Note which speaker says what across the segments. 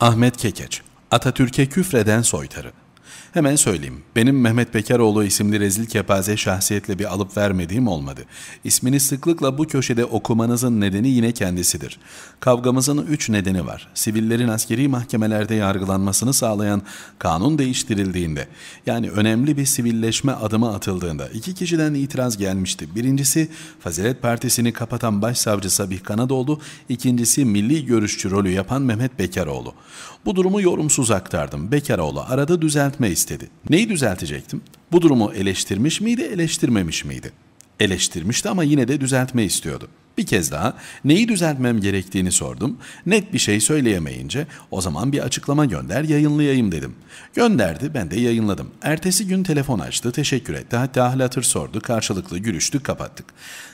Speaker 1: Ahmet Kekeç, Atatürk'e küfreden soytarı. Hemen söyleyeyim. Benim Mehmet Bekaroğlu isimli rezil kepaze şahsiyetle bir alıp vermediğim olmadı. İsmini sıklıkla bu köşede okumanızın nedeni yine kendisidir. Kavgamızın üç nedeni var. Sivillerin askeri mahkemelerde yargılanmasını sağlayan kanun değiştirildiğinde, yani önemli bir sivilleşme adımı atıldığında iki kişiden itiraz gelmişti. Birincisi Fazilet Partisi'ni kapatan Başsavcı Sabih Kanadoğlu, ikincisi milli görüşçü rolü yapan Mehmet Bekaroğlu. Bu durumu yorumsuz aktardım. Bekaroğlu arada düzelt düzeltme istedi. Neyi düzeltecektim? Bu durumu eleştirmiş miydi, eleştirmemiş miydi? eleştirmişti ama yine de düzeltme istiyordu. Bir kez daha neyi düzeltmem gerektiğini sordum. Net bir şey söyleyemeyince o zaman bir açıklama gönder yayınlayayım dedim. Gönderdi ben de yayınladım. Ertesi gün telefon açtı teşekkür etti hatta hal hatır sordu karşılıklı gülüştük kapattık.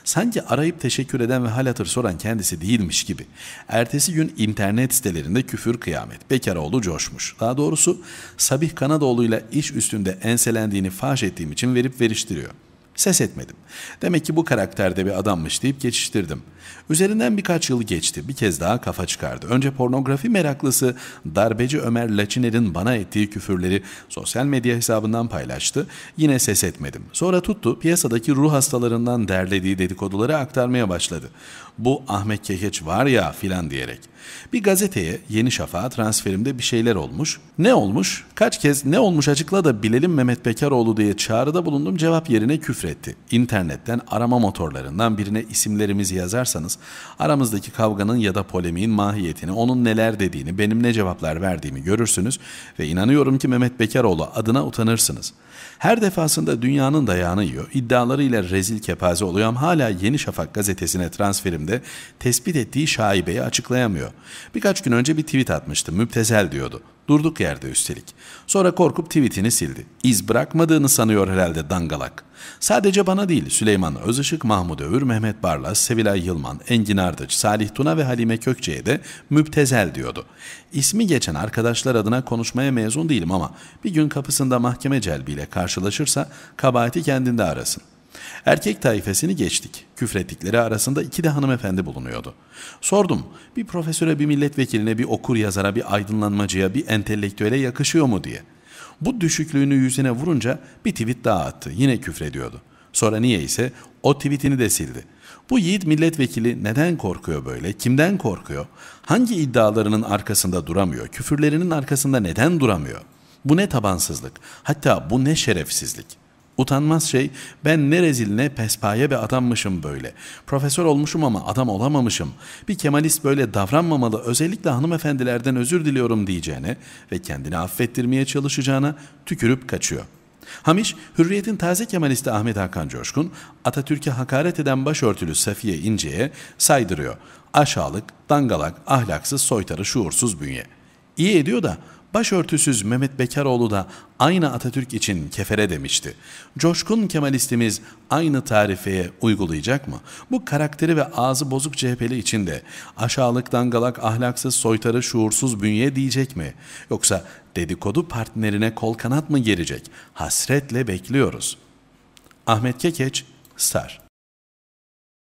Speaker 1: Sanki arayıp teşekkür eden ve hal hatır soran kendisi değilmiş gibi. Ertesi gün internet sitelerinde küfür kıyamet. Bekaroğlu coşmuş. Daha doğrusu Sabih Kanadoğlu ile iş üstünde enselendiğini faş ettiğim için verip veriştiriyor. Ses etmedim. Demek ki bu karakterde bir adammış deyip geçiştirdim. Üzerinden birkaç yıl geçti. Bir kez daha kafa çıkardı. Önce pornografi meraklısı darbeci Ömer Laçiner'in bana ettiği küfürleri sosyal medya hesabından paylaştı. Yine ses etmedim. Sonra tuttu piyasadaki ruh hastalarından derlediği dedikoduları aktarmaya başladı. Bu Ahmet Kekeç var ya filan diyerek. Bir gazeteye Yeni Şafak'a transferimde bir şeyler olmuş. Ne olmuş? Kaç kez ne olmuş açıkla da bilelim Mehmet Bekaroğlu diye çağrıda bulundum cevap yerine küfretti. İnternetten arama motorlarından birine isimlerimizi yazarsanız aramızdaki kavganın ya da polemiğin mahiyetini, onun neler dediğini, benim ne cevaplar verdiğimi görürsünüz ve inanıyorum ki Mehmet Bekaroğlu adına utanırsınız. Her defasında dünyanın dayağını yiyor, iddialarıyla rezil kepaze oluyor ama hala Yeni Şafak gazetesine transferimde tespit ettiği şaibeyi açıklayamıyor. Birkaç gün önce bir tweet atmıştı. Müptezel diyordu. Durduk yerde üstelik. Sonra korkup tweetini sildi. İz bırakmadığını sanıyor herhalde dangalak. Sadece bana değil Süleyman Özışık, Mahmut Övür, Mehmet Barlas, Sevilay Yılman, Engin Ardıç, Salih Tuna ve Halime Kökçe'ye de müptezel diyordu. İsmi geçen arkadaşlar adına konuşmaya mezun değilim ama bir gün kapısında mahkeme celbiyle karşılaşırsa kabahati kendinde arasın. Erkek taifesini geçtik. Küfrettikleri arasında iki de hanımefendi bulunuyordu. Sordum, bir profesöre, bir milletvekiline, bir okur yazara, bir aydınlanmacıya, bir entelektüele yakışıyor mu diye. Bu düşüklüğünü yüzüne vurunca bir tweet daha attı. Yine küfrediyordu. Sonra niye ise o tweetini de sildi. Bu yiğit milletvekili neden korkuyor böyle? Kimden korkuyor? Hangi iddialarının arkasında duramıyor? Küfürlerinin arkasında neden duramıyor? Bu ne tabansızlık? Hatta bu ne şerefsizlik?'' Utanmaz şey ben ne rezil ne pespaye bir adammışım böyle. Profesör olmuşum ama adam olamamışım. Bir Kemalist böyle davranmamalı özellikle hanımefendilerden özür diliyorum diyeceğine ve kendini affettirmeye çalışacağına tükürüp kaçıyor. Hamiş, Hürriyet'in taze Kemalisti Ahmet Hakan Coşkun, Atatürk'e hakaret eden başörtülü Safiye İnce'ye saydırıyor. Aşağılık, dangalak, ahlaksız, soytarı, şuursuz bünye. İyi ediyor da Başörtüsüz Mehmet Bekaroğlu da aynı Atatürk için kefere demişti. Coşkun Kemalistimiz aynı tarifeye uygulayacak mı? Bu karakteri ve ağzı bozuk CHP'li için de aşağılık, dangalak, ahlaksız, soytarı, şuursuz bünye diyecek mi? Yoksa dedikodu partnerine kol kanat mı gelecek? Hasretle bekliyoruz. Ahmet Kekeç, Star